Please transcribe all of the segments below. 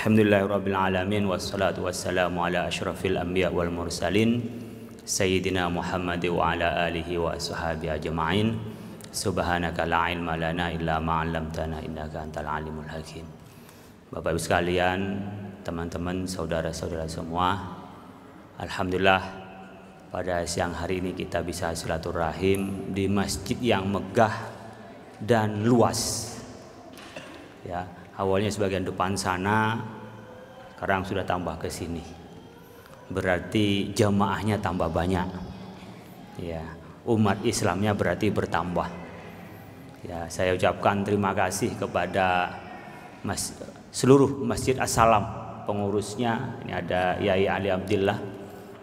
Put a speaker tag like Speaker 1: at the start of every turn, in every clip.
Speaker 1: Alhamdulillahirrabbilalamin Wassalatu wassalamu ala ashrafil anbiya wal mursalin Sayyidina Muhammad wa ala alihi wa ashabi ajma'in Subhanaka la ilma lana illa ma'allamtana innaka antal alimul hakim Bapak ibu sekalian, teman-teman, saudara-saudara semua Alhamdulillah pada siang hari ini kita bisa silaturahim di masjid yang megah dan luas ya awalnya sebagian depan sana sekarang sudah tambah ke sini berarti jamaahnya tambah banyak ya umat Islamnya berarti bertambah ya saya ucapkan terima kasih kepada mas, seluruh Masjid Assalam pengurusnya ini ada Yai Ali Abdillah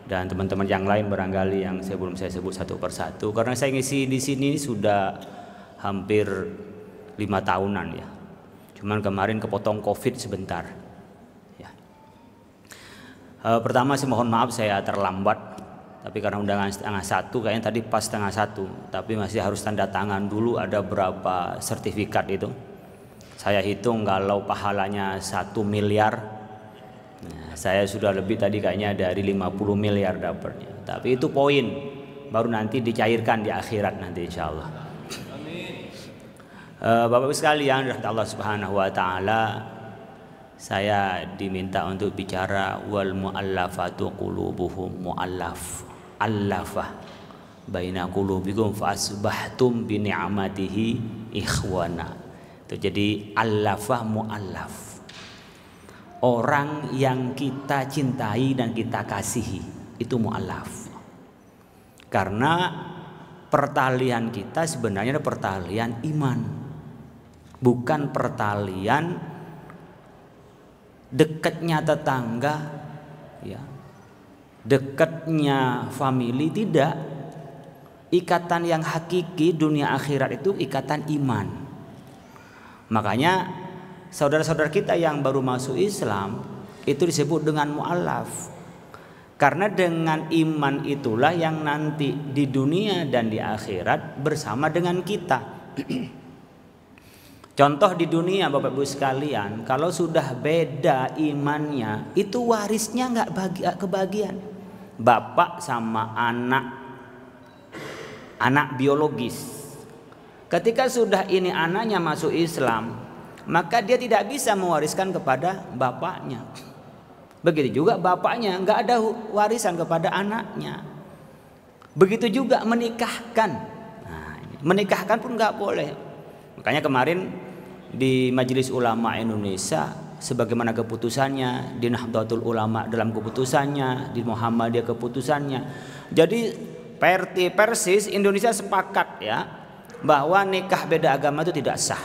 Speaker 1: dan teman-teman yang lain barangkali yang saya belum saya sebut satu persatu karena saya ngisi di sini sudah hampir lima tahunan ya Cuman kemarin kepotong COVID sebentar. Ya. E, pertama sih mohon maaf saya terlambat, tapi karena undangan setengah satu, kayaknya tadi pas setengah satu, tapi masih harus tanda tangan dulu ada berapa sertifikat itu. Saya hitung kalau pahalanya satu miliar, nah, saya sudah lebih tadi kayaknya dari 50 miliar dapatnya. Tapi itu poin, baru nanti dicairkan di akhirat nanti insya Allah. Eh, Bapak-bapak sekalian, rahmat Allah Subhanahu wa taala, saya diminta untuk bicara wal muallafatu qulubuhum muallaf allafah baina qulubikum asbahtum bi ni'matihi ikhwana. Itu jadi allafah muallaf. Orang yang kita cintai dan kita kasihi itu muallaf. Karena pertalian kita sebenarnya adalah pertalian iman bukan pertalian dekatnya tetangga ya dekatnya family tidak ikatan yang hakiki dunia akhirat itu ikatan iman makanya saudara-saudara kita yang baru masuk Islam itu disebut dengan mualaf karena dengan iman itulah yang nanti di dunia dan di akhirat bersama dengan kita. Contoh di dunia Bapak Ibu sekalian, kalau sudah beda imannya, itu warisnya nggak bagi kebagian. Bapak sama anak, anak biologis. Ketika sudah ini anaknya masuk Islam, maka dia tidak bisa mewariskan kepada bapaknya. Begitu juga bapaknya nggak ada warisan kepada anaknya. Begitu juga menikahkan. Nah, menikahkan pun nggak boleh. Makanya kemarin di Majelis Ulama Indonesia sebagaimana keputusannya di Nahdlatul Ulama dalam keputusannya di Muhammadiyah keputusannya jadi Perti Persis Indonesia sepakat ya bahwa nikah beda agama itu tidak sah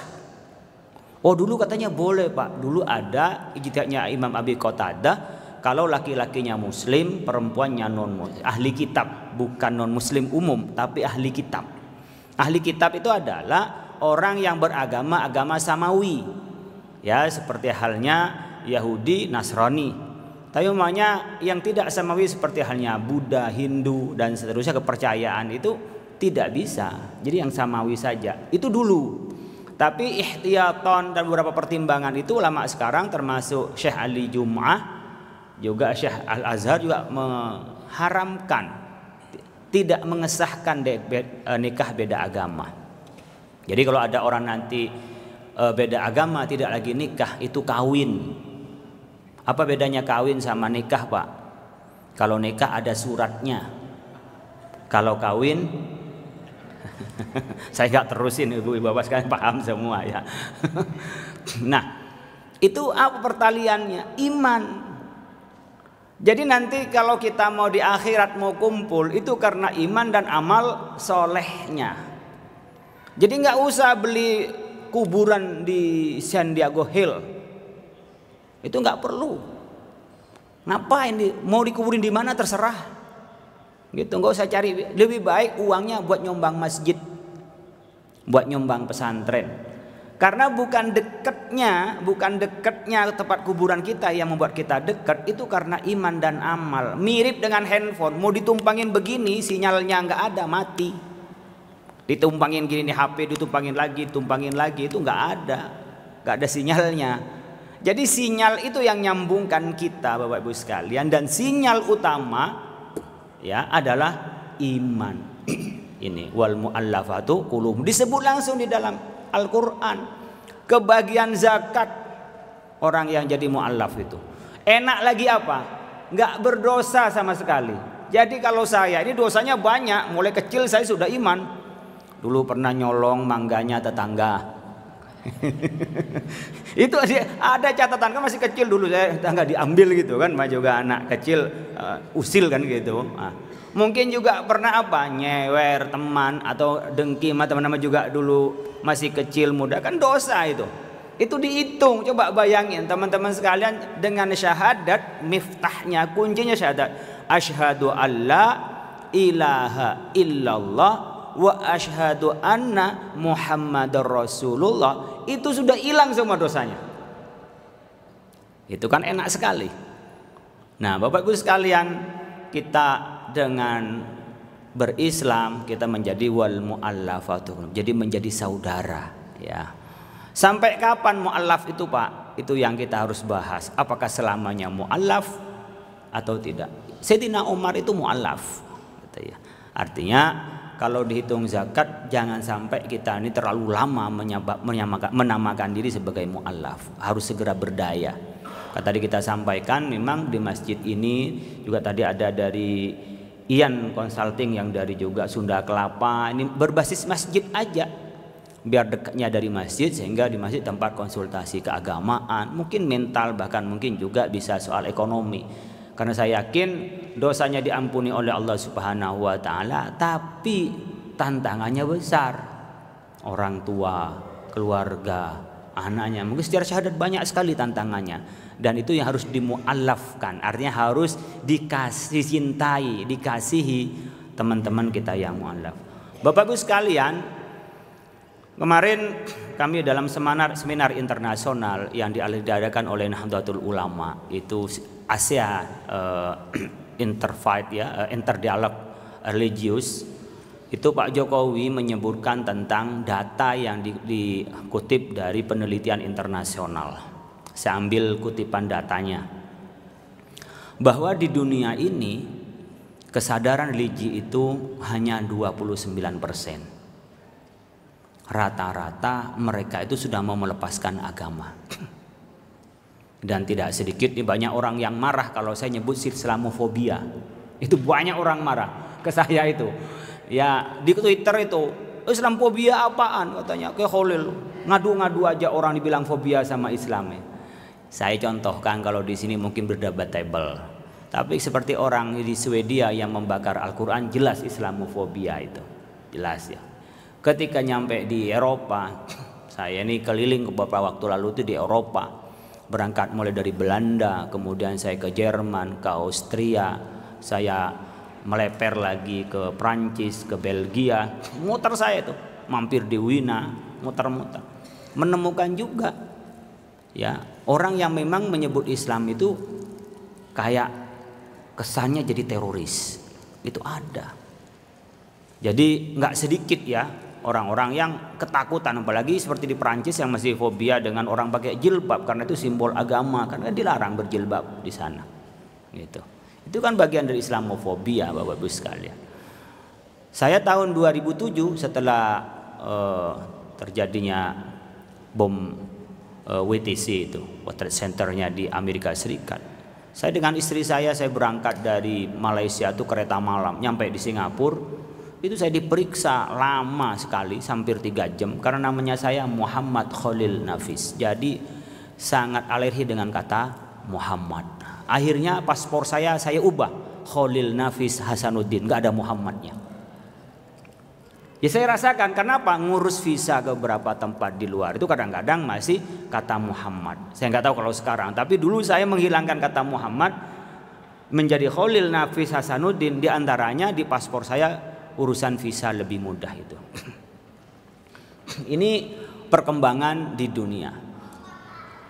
Speaker 1: oh dulu katanya boleh pak dulu ada ijtihadnya Imam Abi Qatada kalau laki-lakinya muslim perempuannya non muslim ahli kitab bukan non muslim umum tapi ahli kitab ahli kitab itu adalah orang yang beragama agama samawi. Ya, seperti halnya Yahudi, Nasrani. Tapi umumnya yang tidak samawi seperti halnya Buddha, Hindu dan seterusnya kepercayaan itu tidak bisa. Jadi yang samawi saja. Itu dulu. Tapi ihtiyaton dan beberapa pertimbangan itu ulama sekarang termasuk Syekh Ali Jum'ah juga Syekh Al Azhar juga mengharamkan tidak mengesahkan nikah beda agama. Jadi kalau ada orang nanti e, beda agama tidak lagi nikah itu kawin. Apa bedanya kawin sama nikah, Pak? Kalau nikah ada suratnya. Kalau kawin saya nggak terusin ibu-ibu bapak sekalian paham semua ya. nah, itu apa pertaliannya? Iman. Jadi nanti kalau kita mau di akhirat mau kumpul itu karena iman dan amal solehnya. Jadi nggak usah beli kuburan di San Diego Hill. Itu nggak perlu. Ngapain di, mau dikuburin di mana terserah. Gitu nggak usah cari. Lebih baik uangnya buat nyombang masjid, buat nyombang pesantren. Karena bukan dekatnya, bukan dekatnya tempat kuburan kita yang membuat kita dekat, itu karena iman dan amal. Mirip dengan handphone, mau ditumpangin begini sinyalnya nggak ada mati ditumpangin gini nih HP ditumpangin lagi tumpangin lagi itu nggak ada nggak ada sinyalnya jadi sinyal itu yang nyambungkan kita Bapak Ibu sekalian dan sinyal utama ya adalah iman ini wal muallafatu kulum disebut langsung di dalam Al-Qur'an kebagian zakat orang yang jadi muallaf itu enak lagi apa nggak berdosa sama sekali jadi kalau saya ini dosanya banyak mulai kecil saya sudah iman Dulu pernah nyolong mangganya tetangga. itu ada catatan kan masih kecil dulu saya tetangga diambil gitu kan mas juga anak kecil uh, usil kan gitu nah, mungkin juga pernah apa nyewer teman atau dengki sama teman-teman juga dulu masih kecil muda kan dosa itu itu dihitung coba bayangin teman-teman sekalian dengan syahadat miftahnya kuncinya syahadat asyhadu alla ilaha illallah wa ashadu anna Muhammadar Rasulullah itu sudah hilang semua dosanya. Itu kan enak sekali. Nah, bapak Ibu sekalian, kita dengan berislam kita menjadi wal muallafatuh. Jadi menjadi saudara, ya. Sampai kapan muallaf itu, Pak? Itu yang kita harus bahas. Apakah selamanya muallaf atau tidak? Sayyidina Umar itu muallaf, gitu ya. Artinya kalau dihitung zakat jangan sampai kita ini terlalu lama menyabak, menyamakan, menamakan diri sebagai mu'alaf harus segera berdaya tadi kita sampaikan memang di masjid ini juga tadi ada dari Ian Consulting yang dari juga Sunda Kelapa ini berbasis masjid aja biar dekatnya dari masjid sehingga di masjid tempat konsultasi keagamaan mungkin mental bahkan mungkin juga bisa soal ekonomi karena saya yakin dosanya diampuni oleh Allah Subhanahu wa taala, tapi tantangannya besar. Orang tua, keluarga, anaknya. Mungkin secara syahadat banyak sekali tantangannya dan itu yang harus dimualafkan. Artinya harus dikasih cintai, dikasihi teman-teman kita yang mualaf. Bapak Ibu sekalian, kemarin kami dalam seminar seminar internasional yang diadakan oleh Nahdlatul Ulama itu Asia uh, eh, interfight ya uh, interdialog religius itu Pak Jokowi menyebutkan tentang data yang di, dikutip dari penelitian internasional. Saya ambil kutipan datanya. Bahwa di dunia ini kesadaran religi itu hanya 29 persen. Rata-rata mereka itu sudah mau melepaskan agama. Dan tidak sedikit nih banyak orang yang marah kalau saya nyebut Islamofobia. Itu banyak orang marah ke saya itu. Ya di Twitter itu islamofobia apaan katanya ke Khalil ngadu-ngadu aja orang dibilang fobia sama Islam. Ya. Saya contohkan kalau di sini mungkin berdebatable. Tapi seperti orang di Swedia yang membakar Al-Quran jelas Islamofobia itu. Jelas ya. Ketika nyampe di Eropa, saya ini keliling beberapa waktu lalu itu di Eropa berangkat mulai dari Belanda, kemudian saya ke Jerman, ke Austria, saya meleper lagi ke Prancis, ke Belgia, muter saya itu, mampir di Wina, muter-muter. Menemukan juga ya, orang yang memang menyebut Islam itu kayak kesannya jadi teroris. Itu ada. Jadi nggak sedikit ya orang-orang yang ketakutan apalagi seperti di Perancis yang masih fobia dengan orang pakai jilbab karena itu simbol agama karena dilarang berjilbab di sana gitu itu kan bagian dari Islamofobia Bapak Ibu sekalian saya tahun 2007 setelah uh, terjadinya bom uh, eh, WTC itu Water Centernya di Amerika Serikat saya dengan istri saya saya berangkat dari Malaysia itu kereta malam nyampe di Singapura itu saya diperiksa lama sekali hampir tiga jam karena namanya saya Muhammad Khalil Nafis jadi sangat alergi dengan kata Muhammad akhirnya paspor saya saya ubah Khalil Nafis Hasanuddin nggak ada Muhammadnya ya saya rasakan kenapa ngurus visa ke beberapa tempat di luar itu kadang-kadang masih kata Muhammad saya nggak tahu kalau sekarang tapi dulu saya menghilangkan kata Muhammad menjadi Khalil Nafis Hasanuddin diantaranya di paspor saya urusan visa lebih mudah itu. Ini perkembangan di dunia.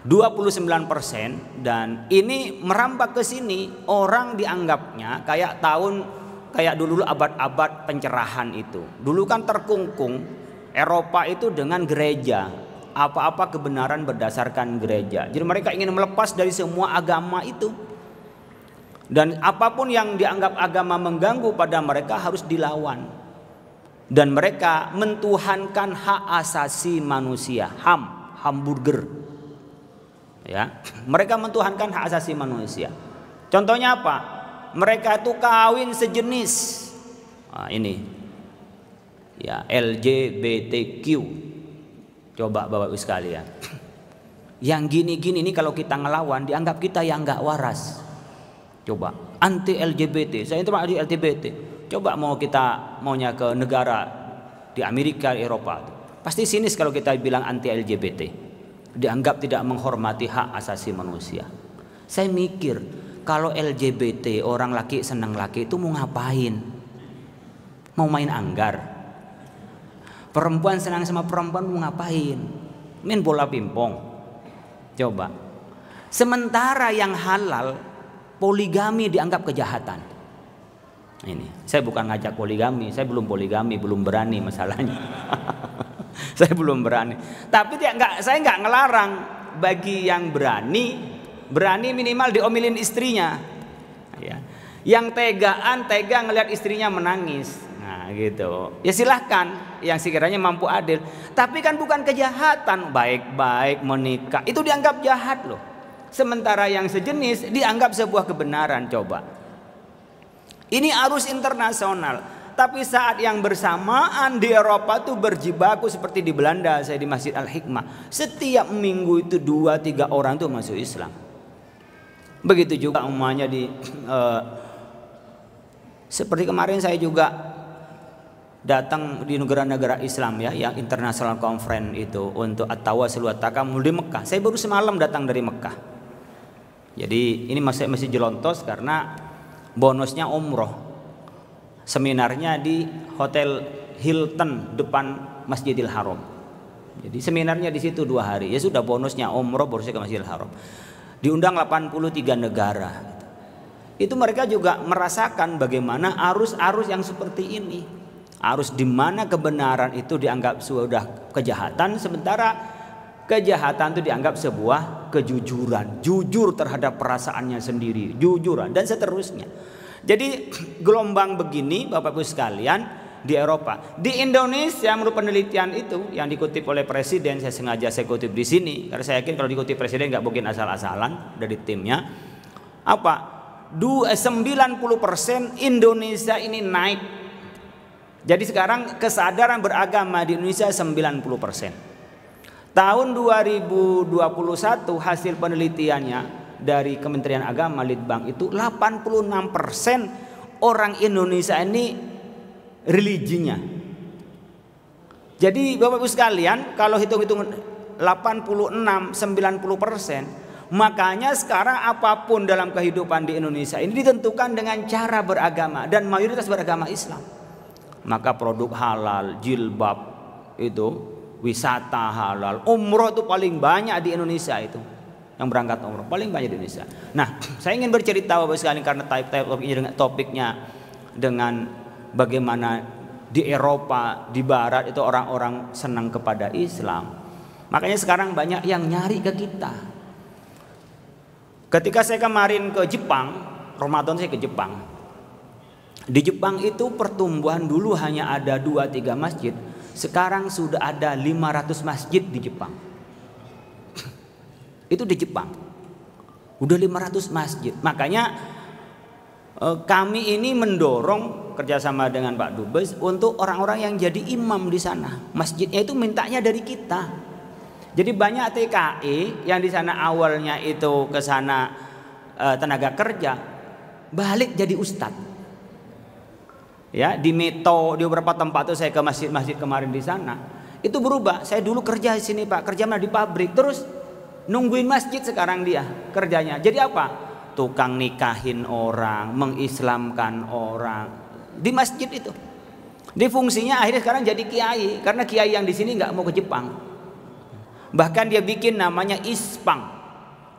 Speaker 1: 29 dan ini merambah ke sini orang dianggapnya kayak tahun kayak dulu abad-abad pencerahan itu. Dulu kan terkungkung Eropa itu dengan gereja, apa-apa kebenaran berdasarkan gereja. Jadi mereka ingin melepas dari semua agama itu. Dan apapun yang dianggap agama mengganggu pada mereka harus dilawan. Dan mereka mentuhankan hak asasi manusia, ham, hamburger. Ya, mereka mentuhankan hak asasi manusia. Contohnya apa? Mereka itu kawin sejenis. Nah, ini. Ya, LGBTQ. Coba Bapak-Ibu sekalian. Ya. Yang gini-gini ini kalau kita ngelawan dianggap kita yang nggak waras. Coba anti LGBT. Saya itu anti LGBT. Coba mau kita maunya ke negara di Amerika, Eropa. Pasti sinis kalau kita bilang anti LGBT. Dianggap tidak menghormati hak asasi manusia. Saya mikir kalau LGBT orang laki senang laki itu mau ngapain? Mau main anggar? Perempuan senang sama perempuan mau ngapain? Main bola pimpong. Coba. Sementara yang halal poligami dianggap kejahatan. Ini, saya bukan ngajak poligami, saya belum poligami, belum berani masalahnya. saya belum berani. Tapi dia nggak, saya nggak ngelarang bagi yang berani, berani minimal diomelin istrinya. Ya. Yang tegaan, tega ngelihat istrinya menangis. Nah, gitu. Ya silahkan yang sekiranya mampu adil. Tapi kan bukan kejahatan, baik-baik menikah. Itu dianggap jahat loh sementara yang sejenis dianggap sebuah kebenaran coba ini arus internasional tapi saat yang bersamaan di Eropa tuh berjibaku seperti di Belanda saya di Masjid Al Hikmah setiap minggu itu dua tiga orang tuh masuk Islam begitu juga umumnya di uh, seperti kemarin saya juga datang di negara-negara Islam ya yang international conference itu untuk at seluas takamul di Mekah. Saya baru semalam datang dari Mekah. Jadi ini masih masih jelontos karena bonusnya umroh. Seminarnya di Hotel Hilton depan Masjidil Haram. Jadi seminarnya di situ dua hari. Ya sudah bonusnya umroh bonusnya ke Masjidil Haram. Diundang 83 negara. Itu mereka juga merasakan bagaimana arus-arus yang seperti ini. Arus di mana kebenaran itu dianggap sudah kejahatan sementara Kejahatan itu dianggap sebuah kejujuran, jujur terhadap perasaannya sendiri, jujuran dan seterusnya. Jadi gelombang begini Bapak Ibu sekalian di Eropa. Di Indonesia menurut penelitian itu yang dikutip oleh presiden saya sengaja saya kutip di sini karena saya yakin kalau dikutip presiden nggak mungkin asal-asalan dari timnya. Apa? 90% eh, Indonesia ini naik. Jadi sekarang kesadaran beragama di Indonesia 90%. Tahun 2021 hasil penelitiannya dari Kementerian Agama Litbang itu 86% orang Indonesia ini religinya. Jadi Bapak Ibu sekalian, kalau hitung-hitung 86 90%, makanya sekarang apapun dalam kehidupan di Indonesia ini ditentukan dengan cara beragama dan mayoritas beragama Islam. Maka produk halal, jilbab itu wisata halal. Umroh itu paling banyak di Indonesia itu yang berangkat umroh paling banyak di Indonesia. Nah, saya ingin bercerita Bapak sekalian karena topiknya dengan topiknya dengan bagaimana di Eropa, di barat itu orang-orang senang kepada Islam. Makanya sekarang banyak yang nyari ke kita. Ketika saya kemarin ke Jepang, Ramadan saya ke Jepang. Di Jepang itu pertumbuhan dulu hanya ada dua tiga masjid, sekarang sudah ada 500 masjid di Jepang. Itu di Jepang. Udah 500 masjid. Makanya eh, kami ini mendorong kerjasama dengan Pak Dubes untuk orang-orang yang jadi imam di sana. Masjidnya itu mintanya dari kita. Jadi banyak TKI e yang di sana awalnya itu ke sana eh, tenaga kerja balik jadi ustadz ya di Meto di beberapa tempat tuh saya ke masjid-masjid kemarin di sana itu berubah saya dulu kerja di sini pak kerja di pabrik terus nungguin masjid sekarang dia kerjanya jadi apa tukang nikahin orang mengislamkan orang di masjid itu di fungsinya akhirnya sekarang jadi kiai karena kiai yang di sini nggak mau ke Jepang bahkan dia bikin namanya ispang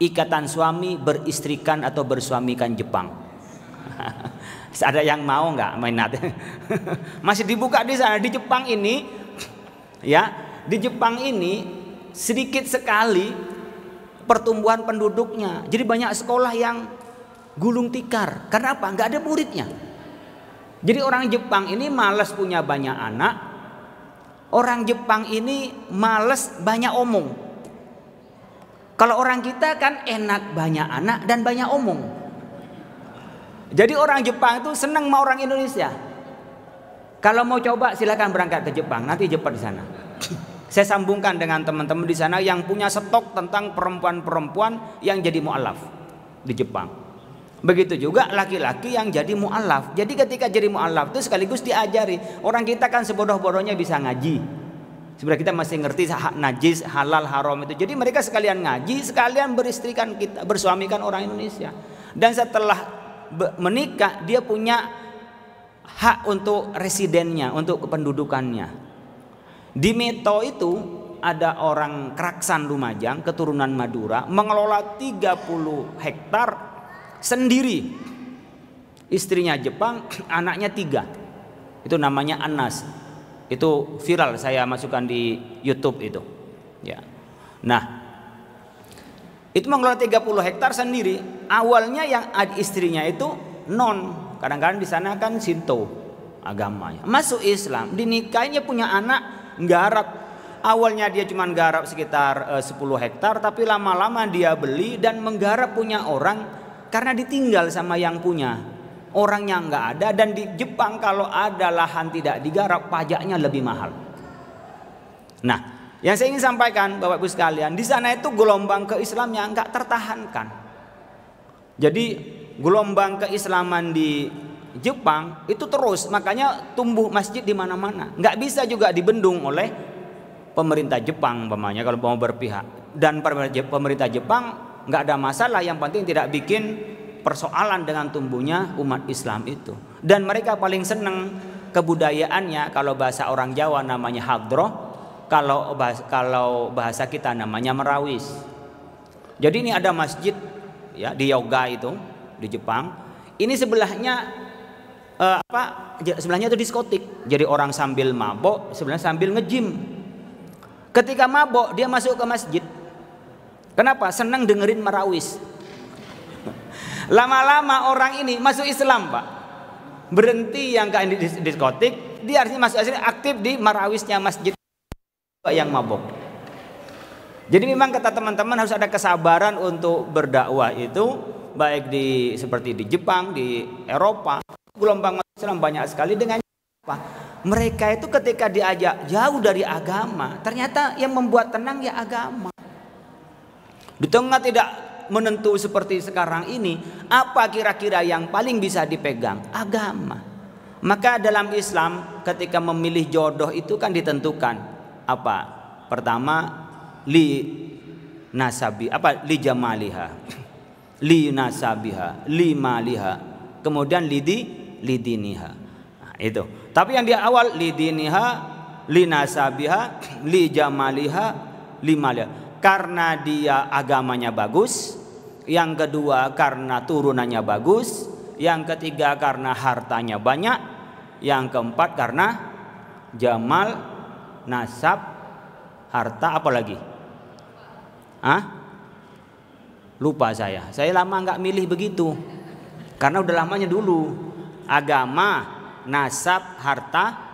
Speaker 1: ikatan suami beristrikan atau bersuamikan Jepang Ada yang mau nggak minat? Masih dibuka di sana di Jepang ini, ya di Jepang ini sedikit sekali pertumbuhan penduduknya. Jadi banyak sekolah yang gulung tikar. Karena apa? Nggak ada muridnya. Jadi orang Jepang ini males punya banyak anak. Orang Jepang ini males banyak omong. Kalau orang kita kan enak banyak anak dan banyak omong. Jadi orang Jepang itu senang sama orang Indonesia. Kalau mau coba silakan berangkat ke Jepang, nanti Jepang di sana. Saya sambungkan dengan teman-teman di sana yang punya stok tentang perempuan-perempuan yang jadi mualaf di Jepang. Begitu juga laki-laki yang jadi mualaf. Jadi ketika jadi mualaf itu sekaligus diajari. Orang kita kan sebodoh-bodohnya bisa ngaji. Sebenarnya kita masih ngerti hak najis, halal, haram itu. Jadi mereka sekalian ngaji, sekalian beristrikan kita, bersuamikan orang Indonesia. Dan setelah menikah dia punya hak untuk residennya, untuk kependudukannya. Di Meto itu ada orang Keraksan Lumajang keturunan Madura mengelola 30 hektar sendiri. Istrinya Jepang, anaknya tiga. Itu namanya Anas. Itu viral saya masukkan di YouTube itu. Ya. Nah, itu mengelola 30 hektar sendiri. Awalnya yang ada istrinya itu non. Kadang-kadang di sana kan Sinto agamanya. Masuk Islam, dinikahinya punya anak garap. Awalnya dia cuma garap sekitar 10 eh, hektar, tapi lama-lama dia beli dan menggarap punya orang karena ditinggal sama yang punya. orangnya nggak ada dan di Jepang kalau ada lahan tidak digarap pajaknya lebih mahal. Nah, yang saya ingin sampaikan Bapak Ibu sekalian, di sana itu gelombang yang enggak tertahankan. Jadi gelombang keislaman di Jepang itu terus makanya tumbuh masjid di mana-mana. Enggak bisa juga dibendung oleh pemerintah Jepang umpamanya kalau mau berpihak. Dan pemerintah Jepang enggak ada masalah yang penting tidak bikin persoalan dengan tumbuhnya umat Islam itu. Dan mereka paling senang kebudayaannya kalau bahasa orang Jawa namanya hadroh kalau bahasa, kalau bahasa kita namanya merawis. Jadi ini ada masjid ya di Yoga itu di Jepang. Ini sebelahnya uh, apa? Sebelahnya itu diskotik. Jadi orang sambil mabok, sebenarnya sambil ngejim. Ketika mabok dia masuk ke masjid. Kenapa? Senang dengerin merawis. Lama-lama orang ini masuk Islam, Pak. Berhenti yang ke diskotik, dia harusnya masuk aktif di marawisnya masjid yang mabok. Jadi memang kata teman-teman harus ada kesabaran untuk berdakwah itu baik di seperti di Jepang, di Eropa, gelombang Islam banyak sekali dengan apa? Mereka itu ketika diajak jauh dari agama, ternyata yang membuat tenang ya agama. Di tengah tidak menentu seperti sekarang ini, apa kira-kira yang paling bisa dipegang? Agama. Maka dalam Islam ketika memilih jodoh itu kan ditentukan apa? Pertama li nasabi apa li jamaliha li nasabiha li maliha kemudian li lidi lidiniha nah, itu tapi yang di awal li lidiniha li nasabiha li jamaliha li maliha karena dia agamanya bagus yang kedua karena turunannya bagus yang ketiga karena hartanya banyak yang keempat karena jamal nasab, harta, apa lagi? Hah? Lupa saya. Saya lama nggak milih begitu. Karena udah lamanya dulu. Agama, nasab, harta.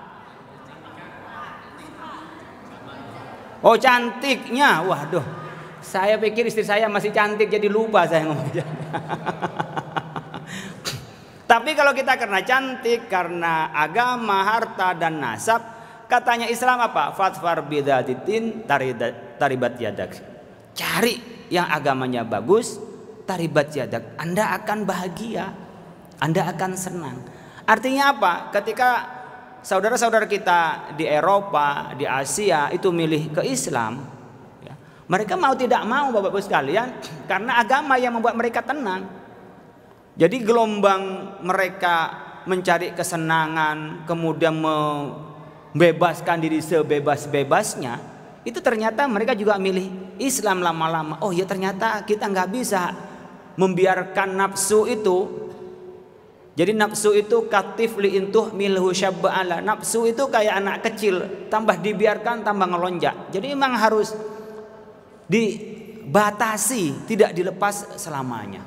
Speaker 1: Oh cantiknya, waduh. Saya pikir istri saya masih cantik jadi lupa saya ngomong. Tapi kalau kita karena cantik, karena agama, harta dan nasab, Katanya Islam apa? Fatfar bidatitin taribat yadak. Cari yang agamanya bagus, taribat yadak. Anda akan bahagia. Anda akan senang. Artinya apa? Ketika saudara-saudara kita di Eropa, di Asia itu milih ke Islam, ya, mereka mau tidak mau Bapak-Ibu sekalian karena agama yang membuat mereka tenang. Jadi gelombang mereka mencari kesenangan, kemudian me bebaskan diri sebebas-bebasnya itu ternyata mereka juga milih Islam lama-lama oh ya ternyata kita nggak bisa membiarkan nafsu itu jadi nafsu itu katif liintuh milhu syabba'ala. Nafsu itu kayak anak kecil, tambah dibiarkan tambah ngelonjak. Jadi memang harus dibatasi, tidak dilepas selamanya.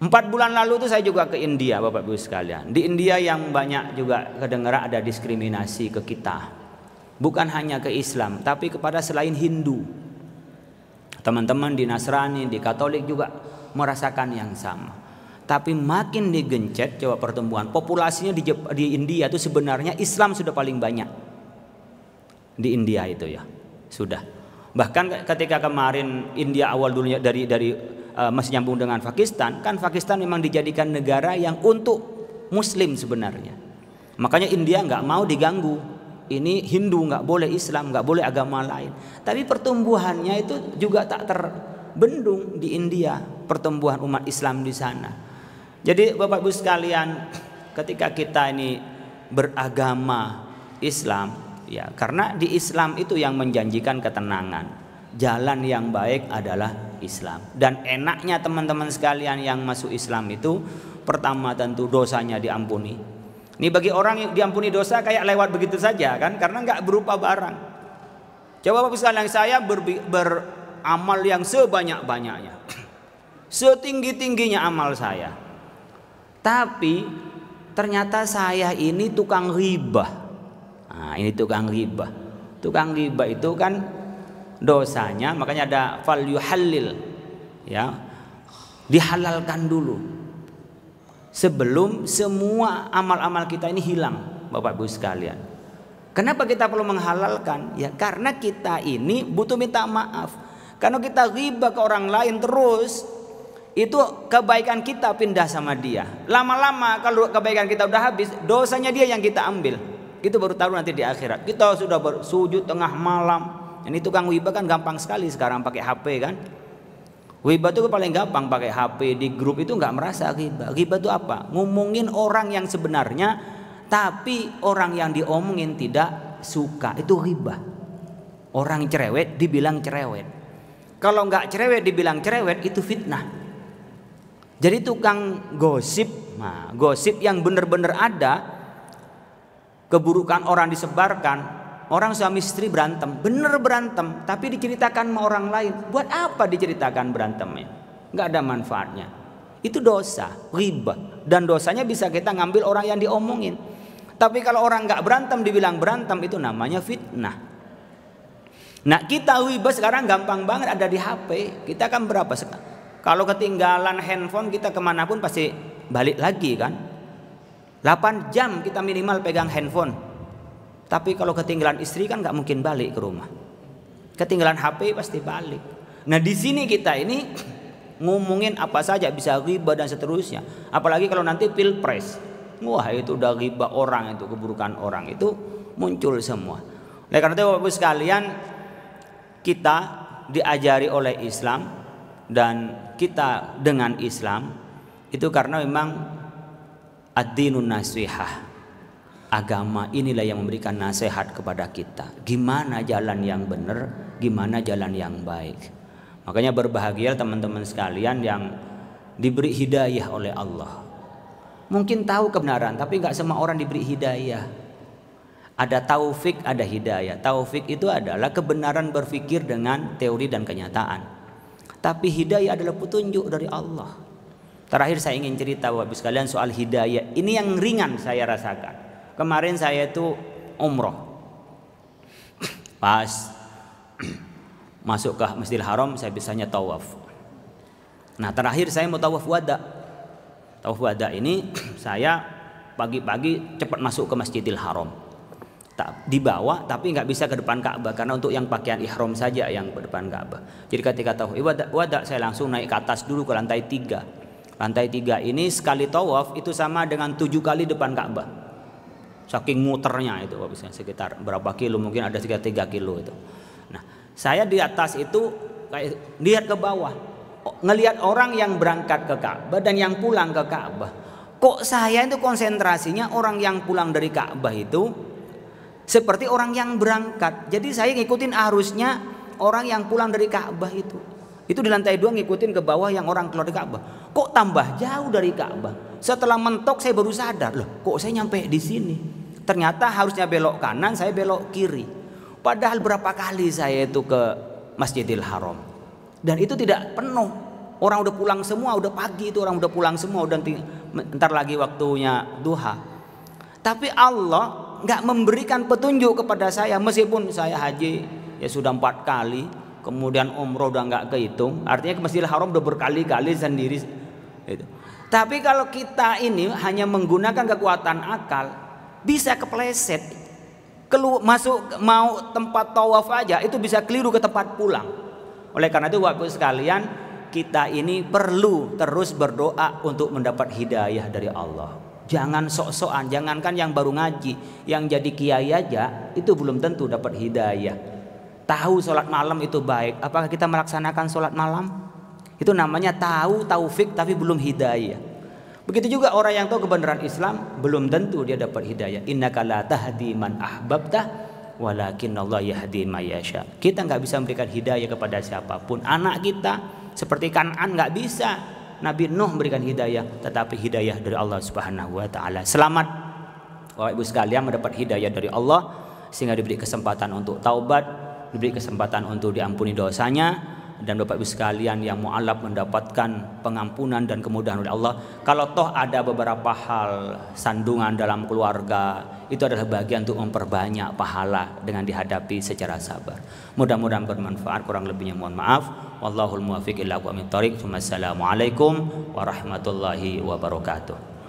Speaker 1: Empat bulan lalu itu saya juga ke India, Bapak Ibu sekalian. Di India yang banyak juga kedengar ada diskriminasi ke kita. Bukan hanya ke Islam, tapi kepada selain Hindu. Teman-teman di Nasrani, di Katolik juga merasakan yang sama. Tapi makin digencet coba pertumbuhan populasinya di, di India itu sebenarnya Islam sudah paling banyak di India itu ya sudah. Bahkan ketika kemarin India awal dulunya dari dari uh, masih nyambung dengan Pakistan, kan Pakistan memang dijadikan negara yang untuk Muslim sebenarnya. Makanya India nggak mau diganggu. Ini Hindu nggak boleh Islam, nggak boleh agama lain. Tapi pertumbuhannya itu juga tak terbendung di India pertumbuhan umat Islam di sana. Jadi Bapak Ibu sekalian, ketika kita ini beragama Islam, ya karena di Islam itu yang menjanjikan ketenangan jalan yang baik adalah Islam. Dan enaknya teman-teman sekalian yang masuk Islam itu pertama tentu dosanya diampuni. Ini bagi orang yang diampuni dosa kayak lewat begitu saja kan karena nggak berupa barang. Coba Bapak sekalian saya ber, beramal yang sebanyak-banyaknya. Setinggi-tingginya amal saya. Tapi ternyata saya ini tukang riba. Nah, ini tukang riba. Tukang riba itu kan dosanya makanya ada fal yuhallil ya dihalalkan dulu sebelum semua amal-amal kita ini hilang Bapak Ibu sekalian kenapa kita perlu menghalalkan ya karena kita ini butuh minta maaf karena kita riba ke orang lain terus itu kebaikan kita pindah sama dia lama-lama kalau kebaikan kita udah habis dosanya dia yang kita ambil itu baru tahu nanti di akhirat kita sudah bersujud tengah malam ini tukang wiba kan gampang sekali sekarang pakai HP kan. Riba itu paling gampang pakai HP di grup itu nggak merasa riba. Riba itu apa? Ngomongin orang yang sebenarnya tapi orang yang diomongin tidak suka itu riba. Orang cerewet dibilang cerewet. Kalau nggak cerewet dibilang cerewet itu fitnah. Jadi tukang gosip, nah, gosip yang benar-benar ada keburukan orang disebarkan orang suami istri berantem, bener berantem, tapi diceritakan sama orang lain. Buat apa diceritakan berantemnya? Gak ada manfaatnya. Itu dosa, riba. Dan dosanya bisa kita ngambil orang yang diomongin. Tapi kalau orang gak berantem dibilang berantem itu namanya fitnah. Nah kita riba sekarang gampang banget ada di HP. Kita kan berapa sekarang? Kalau ketinggalan handphone kita kemanapun pasti balik lagi kan. 8 jam kita minimal pegang handphone tapi kalau ketinggalan istri kan nggak mungkin balik ke rumah. Ketinggalan HP pasti balik. Nah di sini kita ini ngomongin apa saja bisa riba dan seterusnya. Apalagi kalau nanti pilpres, wah itu udah riba orang itu keburukan orang itu muncul semua. Oleh karena itu Bapak sekalian kita diajari oleh Islam dan kita dengan Islam itu karena memang ad-dinun nasihah agama inilah yang memberikan nasihat kepada kita. Gimana jalan yang benar, gimana jalan yang baik. Makanya berbahagia teman-teman sekalian yang diberi hidayah oleh Allah. Mungkin tahu kebenaran, tapi nggak semua orang diberi hidayah. Ada taufik, ada hidayah. Taufik itu adalah kebenaran berpikir dengan teori dan kenyataan. Tapi hidayah adalah petunjuk dari Allah. Terakhir saya ingin cerita Bapak sekalian soal hidayah. Ini yang ringan saya rasakan kemarin saya itu umroh pas masuk ke Masjidil Haram saya bisanya tawaf nah terakhir saya mau tawaf wada tawaf wada ini saya pagi-pagi cepat masuk ke Masjidil Haram di bawah tapi nggak bisa ke depan Ka'bah karena untuk yang pakaian ihram saja yang ke depan Ka'bah jadi ketika tawaf eh, wada, wada saya langsung naik ke atas dulu ke lantai tiga lantai tiga ini sekali tawaf itu sama dengan tujuh kali depan Ka'bah saking muternya itu misalnya sekitar berapa kilo mungkin ada sekitar 3 kilo itu nah saya di atas itu kayak lihat ke bawah ngelihat orang yang berangkat ke Ka'bah dan yang pulang ke Ka'bah kok saya itu konsentrasinya orang yang pulang dari Ka'bah itu seperti orang yang berangkat jadi saya ngikutin arusnya orang yang pulang dari Ka'bah itu itu di lantai dua ngikutin ke bawah yang orang keluar dari Ka'bah kok tambah jauh dari Ka'bah setelah mentok saya baru sadar loh kok saya nyampe di sini Ternyata harusnya belok kanan, saya belok kiri. Padahal berapa kali saya itu ke Masjidil Haram. Dan itu tidak penuh. Orang udah pulang semua, udah pagi itu orang udah pulang semua, udah ntar lagi waktunya duha. Tapi Allah nggak memberikan petunjuk kepada saya meskipun saya haji ya sudah empat kali, kemudian umroh udah nggak kehitung. Artinya ke Masjidil Haram udah berkali-kali sendiri. Itu. Tapi kalau kita ini hanya menggunakan kekuatan akal, bisa kepleset kelu, masuk mau tempat tawaf aja itu bisa keliru ke tempat pulang oleh karena itu waktu sekalian kita ini perlu terus berdoa untuk mendapat hidayah dari Allah jangan sok-sokan jangankan yang baru ngaji yang jadi kiai aja itu belum tentu dapat hidayah tahu sholat malam itu baik apakah kita melaksanakan sholat malam itu namanya tahu taufik tapi belum hidayah Begitu juga orang yang tahu kebenaran Islam belum tentu dia dapat hidayah. Innaka la tahdi man ahbabta walakin Allah yahdi mayasha. Kita nggak bisa memberikan hidayah kepada siapapun. Anak kita seperti Kanan nggak bisa. Nabi Nuh memberikan hidayah, tetapi hidayah dari Allah Subhanahu wa taala. Selamat Bapak Ibu sekalian mendapat hidayah dari Allah sehingga diberi kesempatan untuk taubat, diberi kesempatan untuk diampuni dosanya, dan Bapak Ibu sekalian yang mualaf mendapatkan pengampunan dan kemudahan oleh Allah. Kalau toh ada beberapa hal sandungan dalam keluarga, itu adalah bagian untuk memperbanyak pahala dengan dihadapi secara sabar. Mudah-mudahan bermanfaat, kurang lebihnya mohon maaf. Wallahul muwaffiq ila aqwamit thoriq. Wassalamualaikum warahmatullahi wabarakatuh.